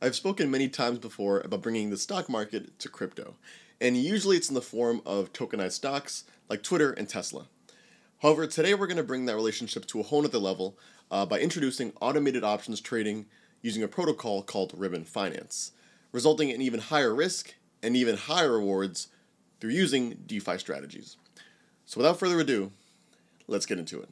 I've spoken many times before about bringing the stock market to crypto, and usually it's in the form of tokenized stocks like Twitter and Tesla. However, today we're going to bring that relationship to a whole nother level uh, by introducing automated options trading using a protocol called Ribbon Finance, resulting in even higher risk and even higher rewards through using DeFi strategies. So, without further ado, let's get into it.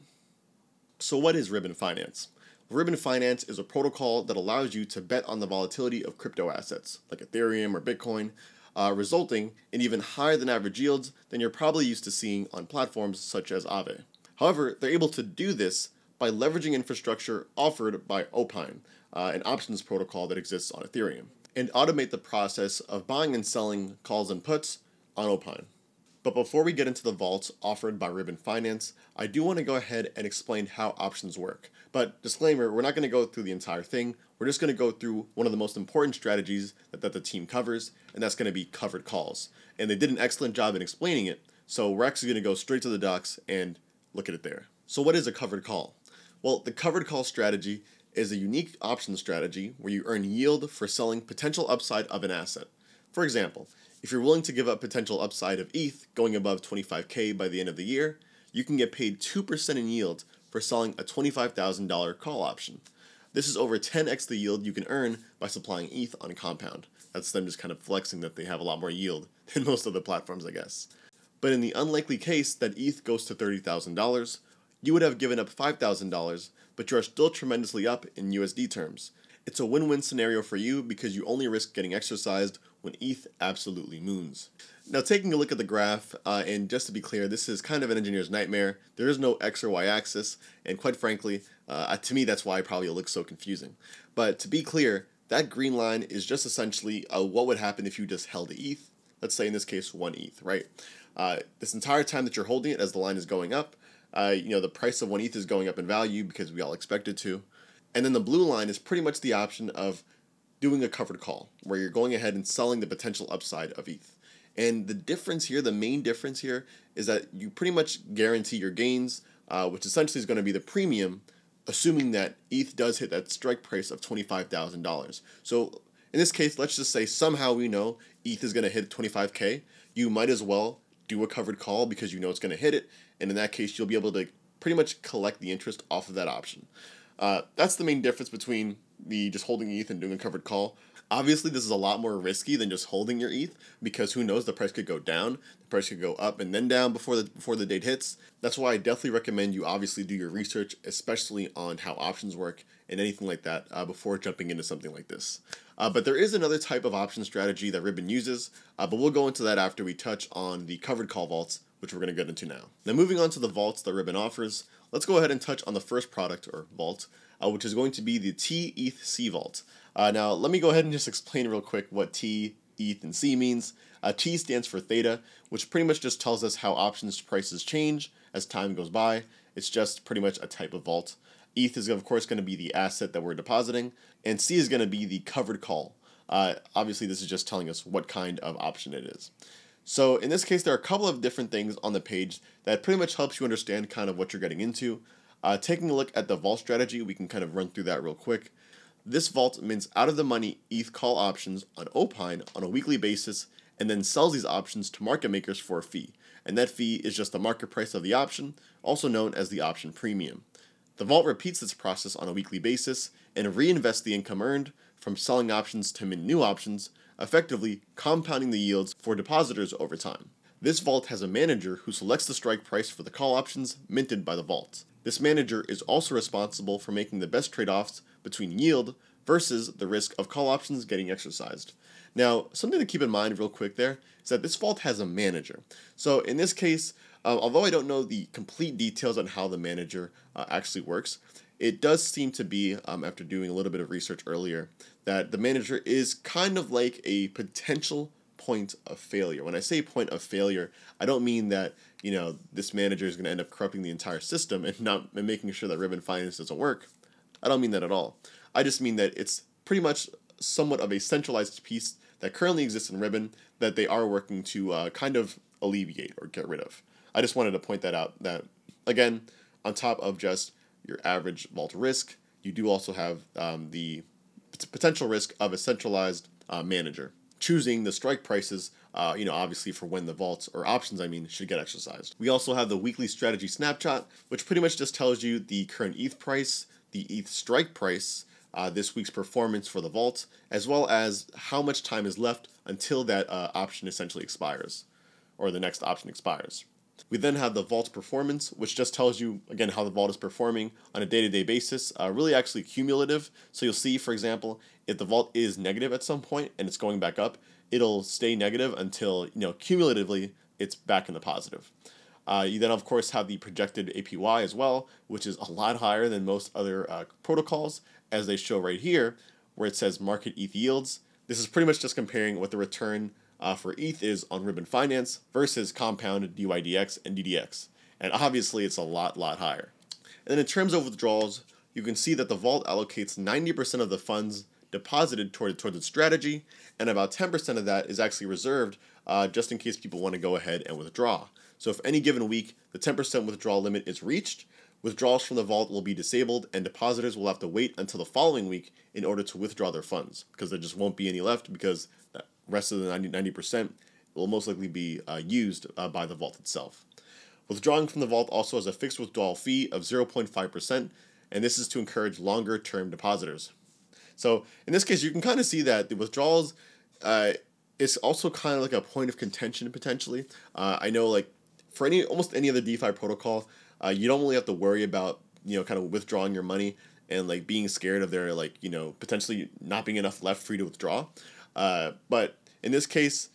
So, what is Ribbon Finance? Ribbon Finance is a protocol that allows you to bet on the volatility of crypto assets like Ethereum or Bitcoin, uh, resulting in even higher than average yields than you're probably used to seeing on platforms such as Aave. However, they're able to do this by leveraging infrastructure offered by Opine, uh, an options protocol that exists on Ethereum, and automate the process of buying and selling calls and puts on Opine. But before we get into the vaults offered by Ribbon Finance, I do want to go ahead and explain how options work. But disclaimer, we're not going to go through the entire thing. We're just going to go through one of the most important strategies that, that the team covers, and that's going to be covered calls. And they did an excellent job in explaining it, so we're actually going to go straight to the docs and look at it there. So what is a covered call? Well, the covered call strategy is a unique option strategy where you earn yield for selling potential upside of an asset. For example, if you're willing to give up potential upside of ETH going above 25K by the end of the year, you can get paid 2% in yield for selling a $25,000 call option. This is over 10x the yield you can earn by supplying ETH on Compound. That's them just kind of flexing that they have a lot more yield than most other platforms, I guess. But in the unlikely case that ETH goes to $30,000, you would have given up $5,000, but you are still tremendously up in USD terms, it's a win win scenario for you because you only risk getting exercised when ETH absolutely moons. Now, taking a look at the graph, uh, and just to be clear, this is kind of an engineer's nightmare. There is no X or Y axis, and quite frankly, uh, to me, that's why it probably looks so confusing. But to be clear, that green line is just essentially uh, what would happen if you just held ETH. Let's say in this case, one ETH, right? Uh, this entire time that you're holding it, as the line is going up, uh, you know the price of one ETH is going up in value because we all expect it to. And then the blue line is pretty much the option of doing a covered call, where you're going ahead and selling the potential upside of ETH. And the difference here, the main difference here, is that you pretty much guarantee your gains, uh, which essentially is going to be the premium, assuming that ETH does hit that strike price of $25,000. So in this case, let's just say somehow we know ETH is going to hit 25K. You might as well do a covered call because you know it's going to hit it. And in that case, you'll be able to pretty much collect the interest off of that option. Uh, that's the main difference between the just holding ETH and doing a covered call. Obviously, this is a lot more risky than just holding your ETH because who knows the price could go down, the price could go up and then down before the before the date hits. That's why I definitely recommend you obviously do your research, especially on how options work and anything like that uh, before jumping into something like this. Uh, but there is another type of option strategy that Ribbon uses, uh, but we'll go into that after we touch on the covered call vaults which we're going to get into now. Now, moving on to the vaults that Ribbon offers, let's go ahead and touch on the first product or vault, uh, which is going to be the T ETH C vault. Uh, now, let me go ahead and just explain real quick what T, ETH, and C means. Uh, T stands for theta, which pretty much just tells us how options prices change as time goes by. It's just pretty much a type of vault. ETH is, of course, going to be the asset that we're depositing, and C is going to be the covered call. Uh, obviously, this is just telling us what kind of option it is. So in this case, there are a couple of different things on the page that pretty much helps you understand kind of what you're getting into. Uh, taking a look at the vault strategy, we can kind of run through that real quick. This vault mints out of the money ETH call options on Opine on a weekly basis and then sells these options to market makers for a fee. And that fee is just the market price of the option, also known as the option premium. The vault repeats this process on a weekly basis and reinvests the income earned from selling options to mint new options effectively compounding the yields for depositors over time. This vault has a manager who selects the strike price for the call options minted by the vault. This manager is also responsible for making the best trade-offs between yield versus the risk of call options getting exercised. Now, something to keep in mind real quick there is that this vault has a manager. So in this case, uh, although I don't know the complete details on how the manager uh, actually works, it does seem to be, um, after doing a little bit of research earlier, that the manager is kind of like a potential point of failure. When I say point of failure, I don't mean that, you know, this manager is going to end up corrupting the entire system and not and making sure that ribbon finance doesn't work. I don't mean that at all. I just mean that it's pretty much somewhat of a centralized piece that currently exists in Ribbon that they are working to uh, kind of alleviate or get rid of. I just wanted to point that out that, again, on top of just your average vault risk, you do also have um, the potential risk of a centralized uh, manager choosing the strike prices, uh, you know, obviously for when the vaults or options, I mean, should get exercised. We also have the weekly strategy snapshot, which pretty much just tells you the current ETH price, the ETH strike price, uh, this week's performance for the vault, as well as how much time is left until that uh, option essentially expires or the next option expires. We then have the vault performance, which just tells you, again, how the vault is performing on a day-to-day basis, uh, really actually cumulative. So you'll see, for example, if the vault is negative at some point and it's going back up, it'll stay negative until, you know, cumulatively it's back in the positive. Uh, you then, of course, have the projected APY as well, which is a lot higher than most other uh, protocols, as they show right here, where it says market ETH yields. This is pretty much just comparing what the return uh, for ETH is on Ribbon Finance versus Compound, DYDX and DDX. And obviously, it's a lot, lot higher. And then in terms of withdrawals, you can see that the vault allocates 90% of the funds deposited toward, towards its strategy, and about 10% of that is actually reserved uh, just in case people want to go ahead and withdraw. So if any given week the 10% withdrawal limit is reached, withdrawals from the vault will be disabled and depositors will have to wait until the following week in order to withdraw their funds because there just won't be any left because that, rest of the 90, percent will most likely be uh, used uh, by the vault itself. Withdrawing from the vault also has a fixed withdrawal fee of 0.5%, and this is to encourage longer term depositors. So in this case, you can kind of see that the withdrawals uh, is also kind of like a point of contention potentially. Uh, I know like for any almost any other DeFi protocol, uh, you don't really have to worry about you know kind of withdrawing your money and like being scared of their like you know potentially not being enough left free to withdraw uh, but in this case,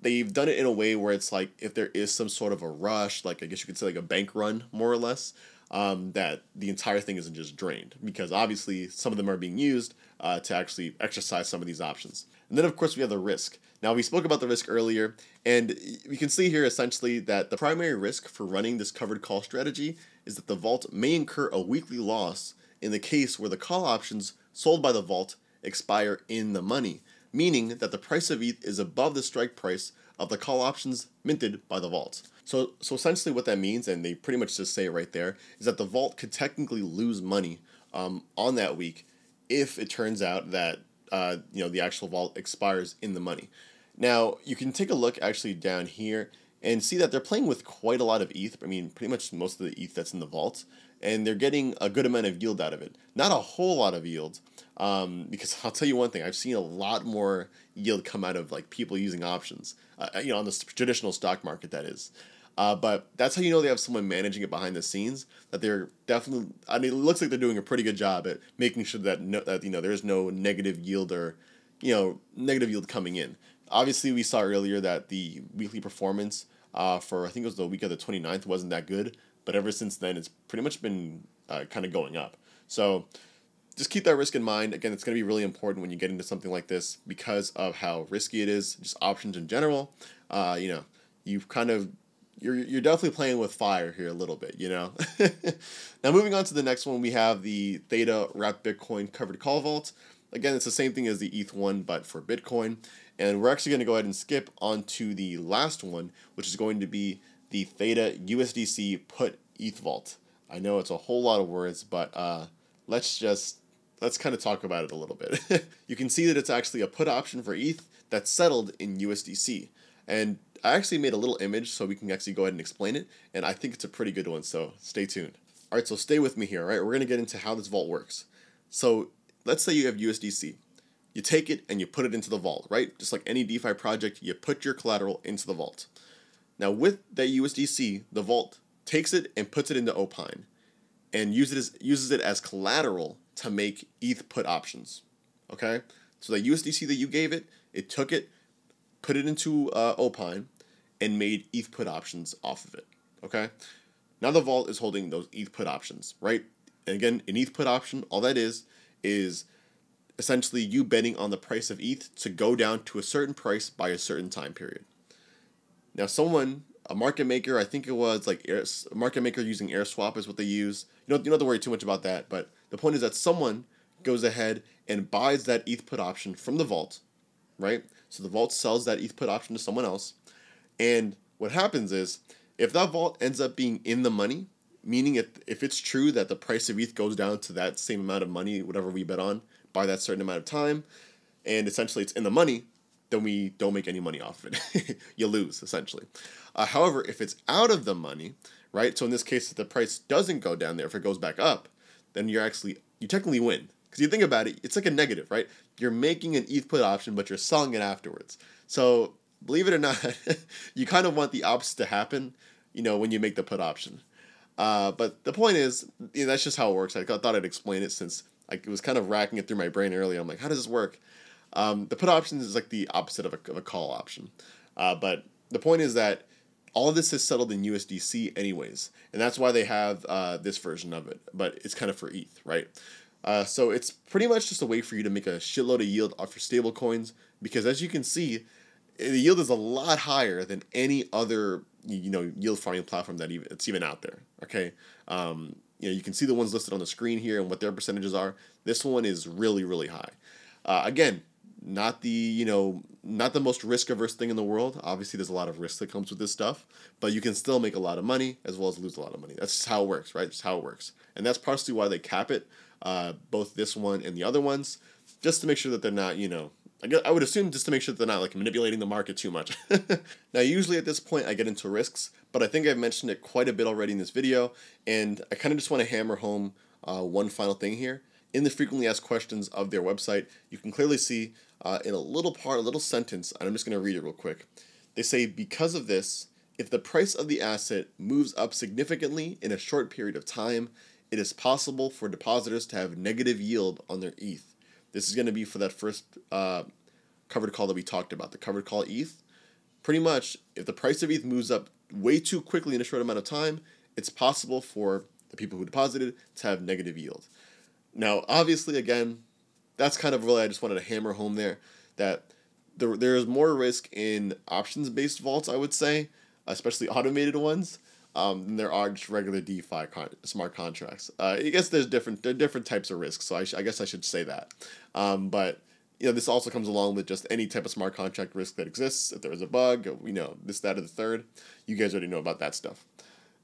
they've done it in a way where it's like if there is some sort of a rush, like I guess you could say like a bank run, more or less, um, that the entire thing isn't just drained because obviously some of them are being used uh, to actually exercise some of these options. And then of course we have the risk. Now we spoke about the risk earlier, and we can see here essentially that the primary risk for running this covered call strategy is that the vault may incur a weekly loss in the case where the call options sold by the vault expire in the money meaning that the price of ETH is above the strike price of the call options minted by the vault. So, so essentially what that means, and they pretty much just say it right there, is that the vault could technically lose money um, on that week if it turns out that uh, you know the actual vault expires in the money. Now you can take a look actually down here and see that they're playing with quite a lot of ETH. I mean, pretty much most of the ETH that's in the vault, and they're getting a good amount of yield out of it. Not a whole lot of yield, um, because I'll tell you one thing: I've seen a lot more yield come out of like people using options, uh, uh you know, on the traditional stock market. That is. Uh, but that's how you know they have someone managing it behind the scenes. That they're definitely. I mean, it looks like they're doing a pretty good job at making sure that no, that you know there is no negative yield or, you know, negative yield coming in obviously, we saw earlier that the weekly performance uh, for I think it was the week of the 29th wasn't that good, but ever since then, it's pretty much been uh, kind of going up. So just keep that risk in mind. Again, it's going to be really important when you get into something like this because of how risky it is, just options in general. Uh, you know, you've kind of you're, you're definitely playing with fire here a little bit, you know. now moving on to the next one, we have the Theta Wrap Bitcoin Covered Call Vault. Again, it's the same thing as the ETH one, but for Bitcoin. And we're actually going to go ahead and skip onto the last one, which is going to be the Theta USDC put ETH vault. I know it's a whole lot of words, but uh, let's just let's kind of talk about it a little bit. you can see that it's actually a put option for ETH that's settled in USDC. And I actually made a little image so we can actually go ahead and explain it, and I think it's a pretty good one, so stay tuned. All right, so stay with me here, all right? We're going to get into how this vault works. So let's say you have USDC you take it and you put it into the vault, right? Just like any DeFi project, you put your collateral into the vault. Now with that USDC, the vault takes it and puts it into Opine and uses it as, uses it as collateral to make ETH put options, okay? So the USDC that you gave it, it took it, put it into uh, Opine, and made ETH put options off of it, okay? Now the vault is holding those ETH put options, right? And again, an ETH put option, all that is, is essentially you betting on the price of ETH to go down to a certain price by a certain time period. Now, someone, a market maker, I think it was like Air, a market maker using AirSwap is what they use. You don't, you don't have to worry too much about that, but the point is that someone goes ahead and buys that ETH put option from the vault, right? So the vault sells that ETH put option to someone else. And what happens is if that vault ends up being in the money, meaning if, if it's true that the price of ETH goes down to that same amount of money, whatever we bet on, by that certain amount of time, and essentially it's in the money, then we don't make any money off of it. you lose, essentially. Uh, however, if it's out of the money, right? So in this case, if the price doesn't go down there, if it goes back up, then you're actually, you technically win. Because you think about it, it's like a negative, right? You're making an ETH put option, but you're selling it afterwards. So believe it or not, you kind of want the opposite to happen, you know, when you make the put option. Uh, but the point is, you know, that's just how it works. I thought I'd explain it since like it was kind of racking it through my brain earlier. I'm like, how does this work? Um, the put option is like the opposite of a, of a call option. Uh, but the point is that all of this is settled in USDC anyways, and that's why they have uh, this version of it. But it's kind of for ETH, right? Uh, so it's pretty much just a way for you to make a shitload of yield off your stable coins because as you can see, eh, the yield is a lot higher than any other you know yield farming platform that even it's even out there. Okay, um, you know, you can see the ones listed on the screen here and what their percentages are. This one is really, really high. Uh, again, not the you know not the most risk averse thing in the world. Obviously, there's a lot of risk that comes with this stuff, but you can still make a lot of money as well as lose a lot of money. That's how it works, right? That's how it works, and that's partially why they cap it, uh, both this one and the other ones, just to make sure that they're not you know I would assume just to make sure that they're not like manipulating the market too much. now usually at this point I get into risks, but I think I've mentioned it quite a bit already in this video, and I kind of just want to hammer home uh, one final thing here. In the frequently asked questions of their website, you can clearly see uh, in a little part, a little sentence, and I'm just going to read it real quick. They say, because of this, if the price of the asset moves up significantly in a short period of time, it is possible for depositors to have negative yield on their ETH. This is going to be for that first uh, covered call that we talked about, the covered call ETH. Pretty much, if the price of ETH moves up way too quickly in a short amount of time, it's possible for the people who deposited to have negative yield. Now, obviously, again, that's kind of really, I just wanted to hammer home there that there, there is more risk in options based vaults, I would say, especially automated ones, um, than there are just regular DeFi con- smart contracts. Uh, I guess there's different there are different types of risks, so I, sh- I guess I should say that. Um, but you know, this also comes along with just any type of smart contract risk that exists. If there is a bug, you know, this, that, or the third, you guys already know about that stuff.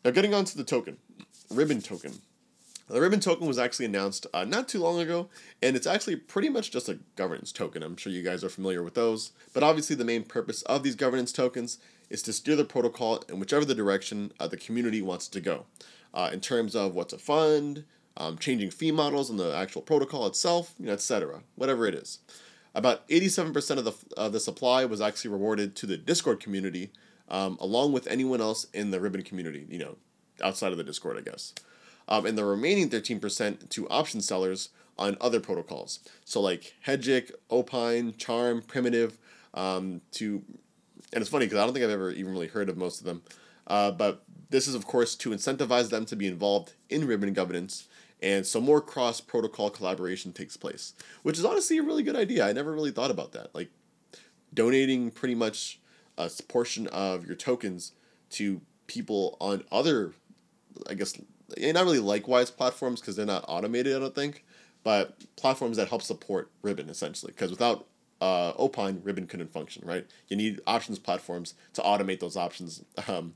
Now, getting on to the token, Ribbon token. The Ribbon token was actually announced uh, not too long ago, and it's actually pretty much just a governance token. I'm sure you guys are familiar with those. But obviously, the main purpose of these governance tokens is to steer the protocol in whichever the direction uh, the community wants to go. Uh, in terms of what's a fund, um, changing fee models and the actual protocol itself, you know, etc. Whatever it is. About 87% of the, uh, the supply was actually rewarded to the Discord community, um, along with anyone else in the Ribbon community, you know, outside of the Discord, I guess. Um, and the remaining 13% to option sellers on other protocols. So like Hedgic, Opine, Charm, Primitive, um, to and it's funny because I don't think I've ever even really heard of most of them. Uh, but this is, of course, to incentivize them to be involved in ribbon governance, and so more cross protocol collaboration takes place, which is honestly a really good idea. I never really thought about that. Like donating pretty much a portion of your tokens to people on other, I guess, eh, not really likewise platforms because they're not automated, I don't think, but platforms that help support Ribbon essentially. Because without uh, Opine, Ribbon couldn't function, right? You need options platforms to automate those options, um,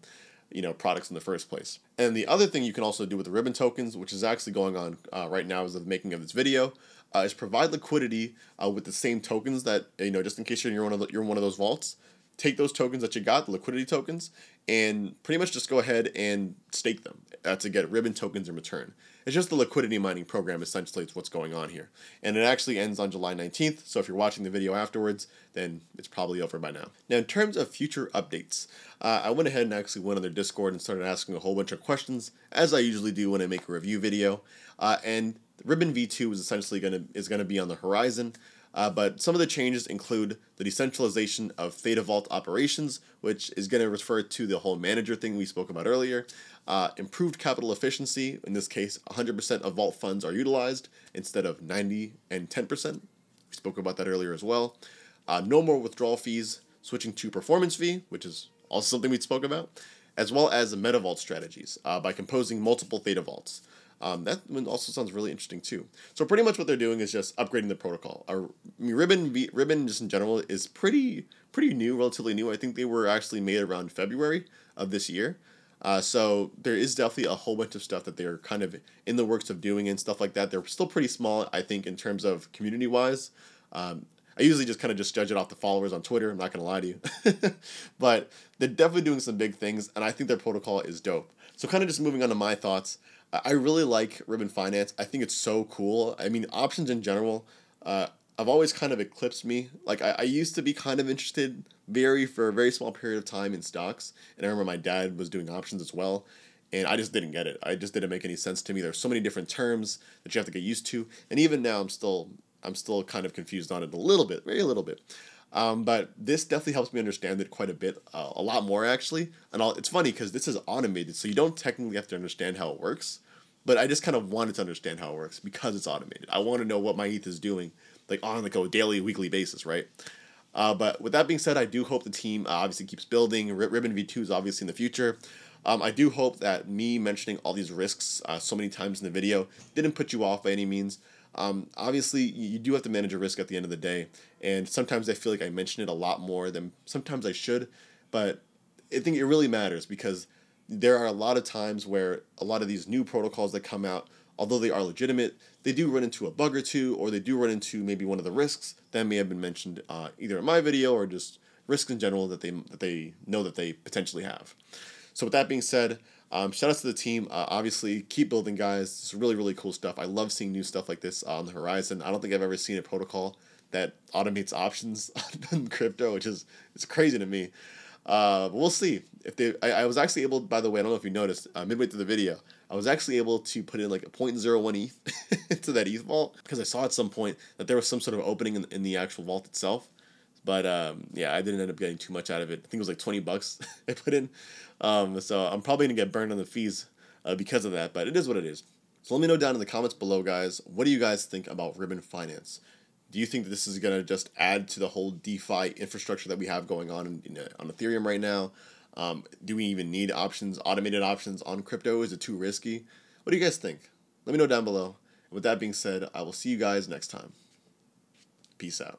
you know, products in the first place. And the other thing you can also do with the Ribbon tokens, which is actually going on uh, right now as of the making of this video, uh, is provide liquidity uh, with the same tokens that you know, just in case you're in your one of the, you're in one of those vaults take those tokens that you got, the liquidity tokens, and pretty much just go ahead and stake them uh, to get ribbon tokens in return. It's just the liquidity mining program, essentially, it's what's going on here. And it actually ends on July 19th, so if you're watching the video afterwards, then it's probably over by now. Now, in terms of future updates, uh, I went ahead and actually went on their Discord and started asking a whole bunch of questions, as I usually do when I make a review video. Uh, and Ribbon V2 is essentially going to is going to be on the horizon. Uh, but some of the changes include the decentralization of Theta Vault operations, which is going to refer to the whole manager thing we spoke about earlier. Uh, improved capital efficiency, in this case, 100% of Vault funds are utilized instead of 90 and 10%. We spoke about that earlier as well. Uh, no more withdrawal fees, switching to performance fee, which is also something we spoke about, as well as the MetaVault strategies uh, by composing multiple Theta Vaults. Um, that also sounds really interesting too. So pretty much what they're doing is just upgrading the protocol. Our I mean, ribbon ribbon just in general is pretty pretty new, relatively new. I think they were actually made around February of this year. Uh, so there is definitely a whole bunch of stuff that they're kind of in the works of doing and stuff like that. They're still pretty small, I think, in terms of community wise. Um, I usually just kind of just judge it off the followers on Twitter. I'm not gonna lie to you, but they're definitely doing some big things, and I think their protocol is dope. So kind of just moving on to my thoughts. I really like Ribbon Finance. I think it's so cool. I mean, options in general. Uh, I've always kind of eclipsed me. Like I, I used to be kind of interested very for a very small period of time in stocks, and I remember my dad was doing options as well, and I just didn't get it. I just didn't make any sense to me. There's so many different terms that you have to get used to, and even now I'm still I'm still kind of confused on it a little bit, very little bit. Um, but this definitely helps me understand it quite a bit, uh, a lot more actually. And I'll, it's funny because this is automated, so you don't technically have to understand how it works. But I just kind of wanted to understand how it works because it's automated. I want to know what my ETH is doing, like on like a daily, weekly basis, right? Uh, but with that being said, I do hope the team uh, obviously keeps building. R- Ribbon V2 is obviously in the future. Um, I do hope that me mentioning all these risks uh, so many times in the video didn't put you off by any means. Um, obviously, you do have to manage your risk at the end of the day, and sometimes I feel like I mention it a lot more than sometimes I should, but I think it really matters because there are a lot of times where a lot of these new protocols that come out, although they are legitimate, they do run into a bug or two, or they do run into maybe one of the risks that may have been mentioned uh, either in my video or just risks in general that they that they know that they potentially have. So with that being said, um, shout out to the team. Uh, obviously, keep building, guys. It's really, really cool stuff. I love seeing new stuff like this on the horizon. I don't think I've ever seen a protocol that automates options on crypto, which is it's crazy to me. Uh, we'll see if they. I, I, was actually able, by the way, I don't know if you noticed, uh, midway through the video, I was actually able to put in like a 0.01 ETH into that ETH vault because I saw at some point that there was some sort of opening in, in the actual vault itself. But um, yeah, I didn't end up getting too much out of it. I think it was like 20 bucks I put in. Um, so I'm probably going to get burned on the fees uh, because of that, but it is what it is. So let me know down in the comments below, guys, what do you guys think about Ribbon Finance? Do you think that this is going to just add to the whole DeFi infrastructure that we have going on in, in, uh, on Ethereum right now? Um, do we even need options, automated options on crypto? Is it too risky? What do you guys think? Let me know down below. And with that being said, I will see you guys next time. Peace out.